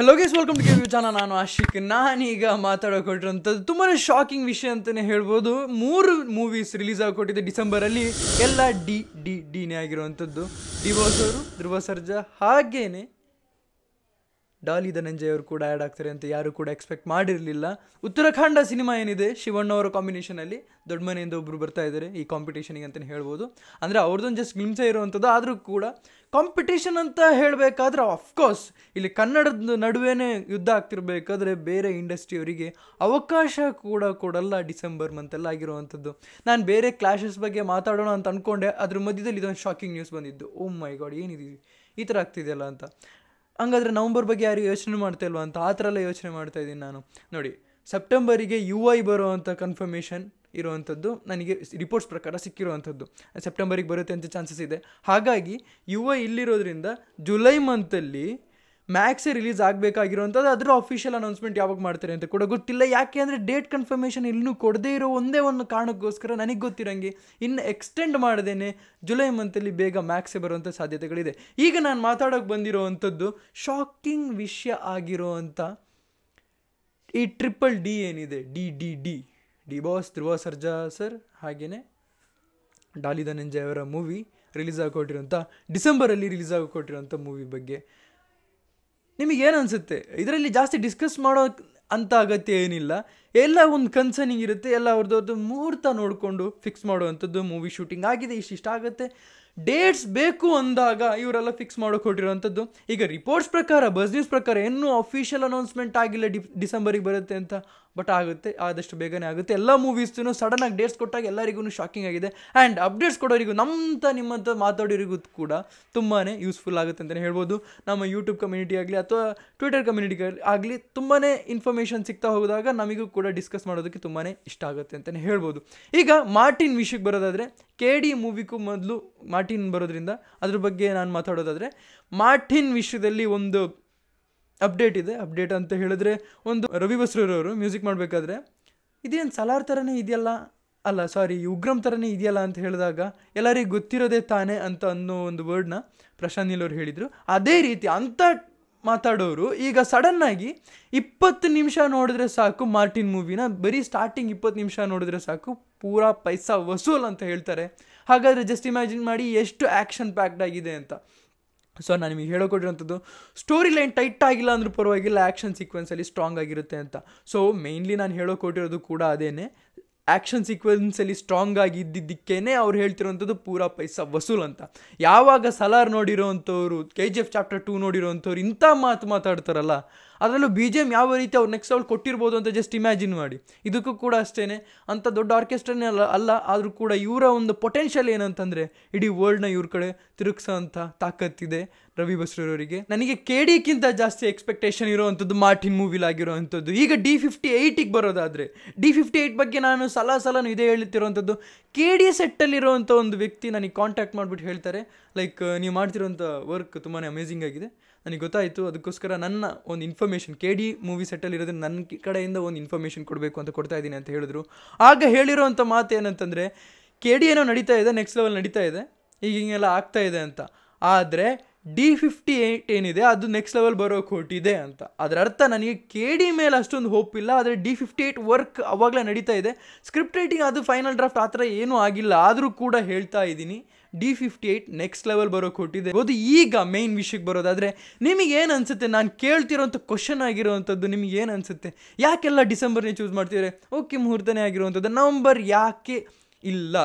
hello guys welcome to ಕೇಳಿ channel ನಾನು ಆಶಿಕ್ ನಾನೀಗ ಕೊಟ್ಟಿರುವಂಥದ್ದು ತುಂಬಾ ಶಾಕಿಂಗ್ ವಿಷಯ ಅಂತಲೇ ಹೇಳ್ಬೋದು ಮೂರು ಮೂವೀಸ್ ರಿಲೀಸ್ ಆಗಿಕೊಟ್ಟಿದೆ ಡಿಸೆಂಬರಲ್ಲಿ ಎಲ್ಲ ಡಿ ಡಿ ಡಿನೇ ಆಗಿರುವಂಥದ್ದು ಡಿವೋಸರು ಧ್ರುವ ಸರ್ಜಾ ಹಾಗೇನೆ ಡಾಲಿ ಅವರು ಕೂಡ ಆ್ಯಡ್ ಆಗ್ತಾರೆ ಅಂತ ಯಾರು ಕೂಡ ಎಕ್ಸ್ಪೆಕ್ಟ್ ಮಾಡಿರಲಿಲ್ಲ ಉತ್ತರಾಖಂಡ ಸಿನಿಮಾ ಏನಿದೆ ಶಿವಣ್ಣ ಅವರ ಕಾಂಬಿನೇಷನಲ್ಲಿ ದೊಡ್ಡ ಮನೆಯಿಂದ ಒಬ್ಬರು ಬರ್ತಾ ಇದ್ದಾರೆ ಈ ಕಾಂಪಿಟೇಷನಿಗೆ ಅಂತಲೇ ಹೇಳ್ಬೋದು ಅಂದರೆ ಅವ್ರದ್ದೊಂದು ಜಸ್ಟ್ ಗ್ಲಿಮ್ಸೇ ಇರುವಂಥದ್ದು ಆದರೂ ಕೂಡ ಕಾಂಪಿಟೇಷನ್ ಅಂತ ಹೇಳಬೇಕಾದ್ರೆ ಆಫ್ಕೋರ್ಸ್ ಇಲ್ಲಿ ಕನ್ನಡದ ನಡುವೆ ಯುದ್ಧ ಆಗ್ತಿರ್ಬೇಕಾದ್ರೆ ಬೇರೆ ಇಂಡಸ್ಟ್ರಿಯವರಿಗೆ ಅವಕಾಶ ಕೂಡ ಕೊಡಲ್ಲ ಡಿಸೆಂಬರ್ ಮಂತೆಲ್ಲ ಆಗಿರುವಂಥದ್ದು ನಾನು ಬೇರೆ ಕ್ಲಾಶಸ್ ಬಗ್ಗೆ ಮಾತಾಡೋಣ ಅಂತ ಅಂದ್ಕೊಂಡೆ ಅದ್ರ ಮಧ್ಯದಲ್ಲಿ ಇದೊಂದು ಶಾಕಿಂಗ್ ನ್ಯೂಸ್ ಬಂದಿದ್ದು ಓ ಮೈ ಗಾಡ್ ಏನಿದೀವಿ ಈ ಥರ ಆಗ್ತಿದೆಯಲ್ಲ ಅಂತ ಹಂಗಾದ್ರೆ ನವಂಬರ್ ಬಗ್ಗೆ ಯಾರು ಯೋಚನೆ ಮಾಡ್ತಾ ಇಲ್ವಾ ಅಂತ ಆ ಥರ ಎಲ್ಲ ಯೋಚನೆ ಮಾಡ್ತಾ ಇದ್ದೀನಿ ನಾನು ನೋಡಿ ಸೆಪ್ಟೆಂಬರಿಗೆ ಯು ಐ ಬರುವಂಥ ಕನ್ಫರ್ಮೇಷನ್ ಇರುವಂಥದ್ದು ನನಗೆ ರಿಪೋರ್ಟ್ಸ್ ಪ್ರಕಾರ ಸಿಕ್ಕಿರುವಂಥದ್ದು ಸೆಪ್ಟೆಂಬರಿಗೆ ಬರುತ್ತೆ ಅಂತ ಚಾನ್ಸಸ್ ಇದೆ ಹಾಗಾಗಿ ಯು ಐ ಇಲ್ಲಿರೋದ್ರಿಂದ ಜುಲೈ ಮಂತಲ್ಲಿ ಮ್ಯಾಕ್ಸೇ ರಿಲೀಸ್ ಆಗಬೇಕಾಗಿರುವಂಥದ್ದು ಅದರ ಅಫಿಷಿಯಲ್ ಅನೌನ್ಸ್ಮೆಂಟ್ ಯಾವಾಗ ಮಾಡ್ತಾರೆ ಅಂತ ಕೂಡ ಗೊತ್ತಿಲ್ಲ ಯಾಕೆ ಅಂದರೆ ಡೇಟ್ ಕನ್ಫರ್ಮೇಷನ್ ಇನ್ನೂ ಕೊಡದೇ ಇರೋ ಒಂದೇ ಒಂದು ಕಾರಣಕ್ಕೋಸ್ಕರ ನನಗೆ ಗೊತ್ತಿರಂಗೆ ಇನ್ನು ಎಕ್ಸ್ಟೆಂಡ್ ಮಾಡದೇನೆ ಜುಲೈ ಮಂತಲ್ಲಿ ಬೇಗ ಮ್ಯಾಕ್ಸೇ ಬರುವಂಥ ಸಾಧ್ಯತೆಗಳಿದೆ ಈಗ ನಾನು ಮಾತಾಡೋಕ್ಕೆ ಬಂದಿರೋ ಅಂಥದ್ದು ಶಾಕಿಂಗ್ ವಿಷಯ ಆಗಿರೋ ಈ ಟ್ರಿಪಲ್ ಡಿ ಏನಿದೆ D D D D boss Dhruva Sarja sir ಹಾಗೆಯೇ ಡಾಲಿ ಧನಂಜಯ ಅವರ ಮೂವಿ ರಿಲೀಸ್ ಆಗಿ ಕೊಟ್ಟಿರುವಂಥ ಡಿಸೆಂಬರಲ್ಲಿ ರಿಲೀಸ್ ಆಗಿ ಕೊಟ್ಟಿರುವಂಥ ಮೂವಿ ಬಗ್ಗೆ ನಿಮಗೇನು ಅನಿಸುತ್ತೆ ಇದರಲ್ಲಿ ಜಾಸ್ತಿ ಡಿಸ್ಕಸ್ ಮಾಡೋ ಅಂತ ಅಗತ್ಯ ಏನಿಲ್ಲ ಎಲ್ಲ ಒಂದು ಕನ್ಸರ್ನಿಂಗ್ ಇರುತ್ತೆ ಎಲ್ಲ ಅವ್ರದ್ದು ಮುಹೂರ್ತ ನೋಡಿಕೊಂಡು ಫಿಕ್ಸ್ ಮಾಡುವಂಥದ್ದು ಮೂವಿ ಶೂಟಿಂಗ್ ಆಗಿದೆ ಆಗುತ್ತೆ ಡೇಟ್ಸ್ ಬೇಕು ಅಂದಾಗ ಇವರೆಲ್ಲ ಫಿಕ್ಸ್ ಮಾಡೋಕೆ ಹೊಟ್ಟಿರೋವಂಥದ್ದು ಈಗ ರಿಪೋರ್ಟ್ಸ್ ಪ್ರಕಾರ ಬಸ್ ನ್ಯೂಸ್ ಪ್ರಕಾರ ಏನೂ ಅಫಿಷಿಯಲ್ ಅನೌನ್ಸ್ಮೆಂಟ್ ಆಗಿಲ್ಲ ಡಿ ಡಿಸೆಂಬರಿಗೆ ಬರುತ್ತೆ ಅಂತ ಬಟ್ ಆಗುತ್ತೆ ಆದಷ್ಟು ಬೇಗನೆ ಆಗುತ್ತೆ ಎಲ್ಲ ಮೂವೀಸ್ನೂ ಆಗಿ ಡೇಟ್ಸ್ ಕೊಟ್ಟಾಗ ಎಲ್ಲರಿಗೂ ಶಾಕಿಂಗ್ ಆಗಿದೆ ಆ್ಯಂಡ್ ಅಪ್ಡೇಟ್ಸ್ ಕೊಡೋರಿಗೂ ನಮ್ಮಂಥ ನಿಮ್ಮಂಥ ಮಾತಾಡೋರಿಗೂ ಕೂಡ ತುಂಬಾ ಯೂಸ್ಫುಲ್ ಆಗುತ್ತೆ ಅಂತಲೇ ಹೇಳ್ಬೋದು ನಮ್ಮ ಯೂಟ್ಯೂಬ್ ಕಮ್ಯುನಿಟಿ ಆಗಲಿ ಅಥವಾ ಟ್ವಿಟರ್ ಕಮ್ಯುನಿಟಿ ಆಗಲಿ ತುಂಬಾ ಇನ್ಫಾರ್ಮೇಷನ್ ಸಿಗ್ತಾ ಹೋದಾಗ ನಮಗೂ ಕೂಡ ಡಿಸ್ಕಸ್ ಮಾಡೋದಕ್ಕೆ ತುಂಬಾ ಇಷ್ಟ ಆಗುತ್ತೆ ಅಂತಲೇ ಹೇಳ್ಬೋದು ಈಗ ಮಾರ್ಟಿನ್ ವಿಷಯಕ್ಕೆ ಬರೋದಾದರೆ ಕೆ ಡಿ ಮೂವಿಗೂ ಮೊದಲು ಮಾರ್ಟಿನ್ ಬರೋದ್ರಿಂದ ಅದ್ರ ಬಗ್ಗೆ ನಾನು ಮಾತಾಡೋದಾದರೆ ಮಾರ್ಟಿನ್ ವಿಷಯದಲ್ಲಿ ಒಂದು ಅಪ್ಡೇಟ್ ಇದೆ ಅಪ್ಡೇಟ್ ಅಂತ ಹೇಳಿದ್ರೆ ಒಂದು ರವಿ ಬಸ್ರೂರವರು ಮ್ಯೂಸಿಕ್ ಮಾಡಬೇಕಾದ್ರೆ ಇದೇನು ಸಲಾರ್ ಥರನೇ ಇದೆಯಲ್ಲ ಅಲ್ಲ ಸಾರಿ ಉಗ್ರಂ ಥರನೇ ಇದೆಯಲ್ಲ ಅಂತ ಹೇಳಿದಾಗ ಎಲ್ಲರಿಗೂ ಗೊತ್ತಿರೋದೇ ತಾನೇ ಅಂತ ಅನ್ನೋ ಒಂದು ವರ್ಡ್ನ ಪ್ರಶಾಂತ್ ನೀಲ್ ಅವರು ಹೇಳಿದರು ಅದೇ ರೀತಿ ಅಂಥ ಮಾತಾಡೋರು ಈಗ ಸಡನ್ನಾಗಿ ಇಪ್ಪತ್ತು ನಿಮಿಷ ನೋಡಿದ್ರೆ ಸಾಕು ಮಾರ್ಟಿನ್ ಮೂವಿನ ಬರೀ ಸ್ಟಾರ್ಟಿಂಗ್ ಇಪ್ಪತ್ತು ನಿಮಿಷ ನೋಡಿದ್ರೆ ಸಾಕು ಪೂರಾ ಪೈಸಾ ವಸೂಲ್ ಅಂತ ಹೇಳ್ತಾರೆ ಹಾಗಾದರೆ ಜಸ್ಟ್ ಇಮ್ಯಾಜಿನ್ ಮಾಡಿ ಎಷ್ಟು ಆ್ಯಕ್ಷನ್ ಪ್ಯಾಕ್ಡ್ ಆಗಿದೆ ಅಂತ ಸೊ ನಾನು ನಿಮಗೆ ಹೇಳೋಕೊಟ್ಟಿರೋಂಥದ್ದು ಸ್ಟೋರಿ ಲೈನ್ ಟೈಟ್ ಆಗಿಲ್ಲ ಅಂದ್ರೂ ಪರವಾಗಿಲ್ಲ ಆ್ಯಕ್ಷನ್ ಸೀಕ್ವೆನ್ಸಲ್ಲಿ ಸ್ಟ್ರಾಂಗ್ ಆಗಿರುತ್ತೆ ಅಂತ ಸೊ ಮೇಯ್ನ್ಲಿ ನಾನು ಹೇಳೋಕೊಟ್ಟಿರೋದು ಕೂಡ ಅದೇನೇ ಆ್ಯಕ್ಷನ್ ಸೀಕ್ವೆನ್ಸಲ್ಲಿ ಸ್ಟ್ರಾಂಗ್ ಆಗಿದ್ದಿದ್ದಕ್ಕೇ ಅವ್ರು ಹೇಳ್ತಿರೋವಂಥದ್ದು ಪೂರಾ ಪೈಸಾ ವಸೂಲ್ ಅಂತ ಯಾವಾಗ ಸಲಾರ್ ನೋಡಿರೋವಂಥವ್ರು K G F chapter two ಅಂಥವ್ರು ಇಂಥ ಮಾತು ಮಾತಾಡ್ತಾರಲ್ಲ ಅದರಲ್ಲೂ ಬಿ ಜೆ ಎಮ್ ಯಾವ ರೀತಿ ಅವ್ರು ನೆಕ್ಸ್ಟ್ ಅವ್ರು ಕೊಟ್ಟಿರ್ಬೋದು ಅಂತ ಜಸ್ಟ್ ಇಮ್ಯಾಜಿನ್ ಮಾಡಿ ಇದಕ್ಕೂ ಕೂಡ ಅಷ್ಟೇ ಅಂಥ ದೊಡ್ಡ ಆರ್ಕೆಸ್ಟ್ರಾನೇ ಅಲ್ಲ ಅಲ್ಲ ಆದರೂ ಕೂಡ ಇವರ ಒಂದು ಪೊಟೆನ್ಷಿಯಲ್ ಏನಂತಂದರೆ ಇಡೀ ವರ್ಲ್ಡ್ನ ಇವ್ರ ಕಡೆ ತಿರುಗಿಸೋ ಅಂಥ ತಾಕತ್ತಿದೆ ರವಿ ಬಸ್ರವರಿಗೆ ನನಗೆ ಕೆ ಡಿಕ್ಕಿಂತ ಜಾಸ್ತಿ ಎಕ್ಸ್ಪೆಕ್ಟೇಷನ್ ಇರೋವಂಥದ್ದು ಮಾರ್ಟಿನ್ ಮೂವಿಲಾಗಿರೋ ಅಂಥದ್ದು ಈಗ ಡಿ ಫಿಫ್ಟಿ ಏಯ್ಟಿಗೆ ಬರೋದಾದರೆ ಡಿ ಫಿಫ್ಟಿ ಏಯ್ಟ್ ಬಗ್ಗೆ ನಾನು ಸಲ ಸಲ ಇದೇ ಹೇಳುತ್ತಿರುವಂಥದ್ದು ಕೆ ಡಿ ಸೆಟ್ಟಲ್ಲಿರುವಂಥ ಒಂದು ವ್ಯಕ್ತಿ ನನಗೆ ಕಾಂಟ್ಯಾಕ್ಟ್ ಮಾಡಿಬಿಟ್ಟು ಹೇಳ್ತಾರೆ ಲೈಕ್ ನೀವು ಮಾಡ್ತಿರೋಂಥ ವರ್ಕ್ ತುಂಬಾ ಅಮೇಝಿಂಗ್ ಆಗಿದೆ ನನಗೆ ಗೊತ್ತಾಯಿತು ಅದಕ್ಕೋಸ್ಕರ ನನ್ನ ಒಂದು ಇನ್ಫಾರ್ಮೇಷನ್ ಕೆ ಡಿ ಮೂವಿ ಸೆಟ್ಟಲ್ಲಿ ಇರೋದ್ರೆ ನನ್ನ ಕಡೆಯಿಂದ ಒಂದು ಇನ್ಫಾರ್ಮೇಷನ್ ಕೊಡಬೇಕು ಅಂತ ಕೊಡ್ತಾ ಇದ್ದೀನಿ ಅಂತ ಹೇಳಿದ್ರು ಆಗ ಹೇಳಿರೋವಂಥ ಮಾತು ಏನಂತಂದರೆ ಕೆ ಡಿ ಏನೋ ನಡೀತಾ ಇದೆ ನೆಕ್ಸ್ಟ್ ಲೆವೆಲ್ ನಡೀತಾ ಇದೆ ಈಗ ಹಿಂಗೆಲ್ಲ ಆಗ್ತಾ ಇದೆ ಅಂತ ಆದರೆ ಡಿ ಫಿಫ್ಟಿ ಏಯ್ಟ್ ಏನಿದೆ ಅದು ನೆಕ್ಸ್ಟ್ ಲೆವೆಲ್ ಬರೋ ಕೊಟ್ಟಿದೆ ಅಂತ ಅದರ ಅರ್ಥ ನನಗೆ ಕೆ ಡಿ ಮೇಲೆ ಅಷ್ಟೊಂದು ಹೋಪ್ ಇಲ್ಲ ಆದರೆ ಡಿ ಫಿಫ್ಟಿ ಏಯ್ಟ್ ವರ್ಕ್ ಅವಾಗಲೇ ನಡೀತಾ ಇದೆ ಸ್ಕ್ರಿಪ್ಟ್ ರೈಟಿಂಗ್ ಅದು ಫೈನಲ್ ಡ್ರಾಫ್ಟ್ ಆ ಥರ ಏನೂ ಆಗಿಲ್ಲ ಆದರೂ ಕೂಡ ಹೇಳ್ತಾ ಇದ್ದೀನಿ D fifty eight next level ಬರೋ ಕೊಟ್ಟಿದೆ ಅದು ಈಗ ಮೇನ್ ವಿಷಯಕ್ಕೆ ಬರೋದಾದರೆ ನಿಮಗೆ ಏನು ಅನಿಸುತ್ತೆ ನಾನು ಕೇಳ್ತಿರೋಂಥ ಕ್ವಶನ್ ಆಗಿರುವಂಥದ್ದು ನಿಮಗೆ ಏನು ಅನಿಸುತ್ತೆ ಯಾಕೆಲ್ಲ ಡಿಸೆಂಬರ್ನೇ ಚೂಸ್ ಮಾಡ್ತಿದ್ರೆ ಓಕೆ ಮುಹೂರ್ತನೇ ಆಗಿರುವಂಥದ್ದು ನವಂಬರ್ ಯಾಕೆ ಇಲ್ಲ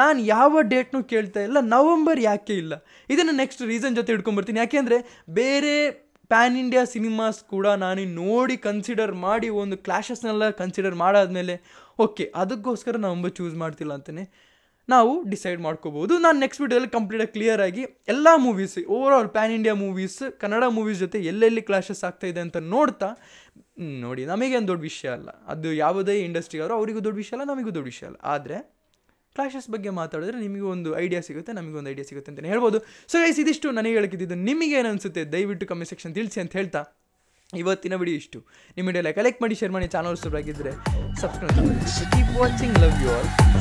ನಾನು ಯಾವ ಡೇಟ್ನು ಕೇಳ್ತಾ ಇಲ್ಲ ನವಂಬರ್ ಯಾಕೆ ಇಲ್ಲ ಇದನ್ನು ನೆಕ್ಸ್ಟ್ ರೀಸನ್ ಜೊತೆ ಹಿಡ್ಕೊಂಬರ್ತೀನಿ ಯಾಕೆಂದರೆ ಬೇರೆ ಪ್ಯಾನ್ ಇಂಡಿಯಾ ಸಿನಿಮಾಸ್ ಕೂಡ ನಾನು ನೋಡಿ ಕನ್ಸಿಡರ್ ಮಾಡಿ ಒಂದು ಕ್ಲಾಶಸ್ನೆಲ್ಲ ಕನ್ಸಿಡರ್ ಮಾಡಾದಮೇಲೆ ಓಕೆ ಅದಕ್ಕೋಸ್ಕರ ನವಂಬರ್ ಚೂಸ್ ಮಾಡ್ತಿಲ್ಲ ಅಂತಲೇ ನಾವು ಡಿಸೈಡ್ ಮಾಡ್ಕೋಬೋದು ನಾನು ನೆಕ್ಸ್ಟ್ ವೀಡಿಯೋದಲ್ಲಿ ಕಂಪ್ಲೀಟಾಗಿ ಕ್ಲಿಯರ್ ಆಗಿ ಎಲ್ಲ movies over all pan India movies Kannada movies ಜೊತೆ ಎಲ್ಲೆಲ್ಲಿ ಕ್ಲಾಶಸ್ ಆಗ್ತಾಯಿದೆ ಅಂತ ನೋಡ್ತಾ ನೋಡಿ ನಮಗೇನು ದೊಡ್ಡ ವಿಷಯ ಅಲ್ಲ ಅದು ಯಾವುದೇ ಇಂಡಸ್ಟ್ರಿ ಆದರೂ ಅವರಿಗೂ ದೊಡ್ಡ ವಿಷಯ ಅಲ್ಲ ನಮಗೂ ದೊಡ್ಡ ವಿಷಯ ಅಲ್ಲ ಆದರೆ ಕ್ಲಾಶಸ್ ಬಗ್ಗೆ ಮಾತಾಡಿದ್ರೆ ನಿಮಗೆ ಒಂದು ಐಡಿಯಾ ಸಿಗುತ್ತೆ ನಮಗೆ ಒಂದು ಐಡಿಯಾ ಸಿಗುತ್ತೆ ಅಂತಲೇ ಹೇಳ್ಬೋದು ಸೊ ಗೈಸ್ ಇದಿಷ್ಟು ನನಗೆ ನಿಮಗೆ ನಿಮಗೇನು ಅನಿಸುತ್ತೆ ದಯವಿಟ್ಟು ಕಮೆಂಟ್ ಸೆಕ್ಷನ್ ತಿಳಿಸಿ ಅಂತ ಹೇಳ್ತಾ ಇವತ್ತಿನ ವಿಡಿಯೋ ಇಷ್ಟು ನಿಮ್ಮ ವಿಡಿಯೋ ಲೈಕ್ ಕಲೆಕ್ಟ್ ಮಾಡಿ ಶೇರ್ ಮಾಡಿ ಚಾನಲ್ ಸಬ್ಸ್ಕ್ರೈಬ್ ಆಗಿದ್ದರೆ subscribe keep watching love you all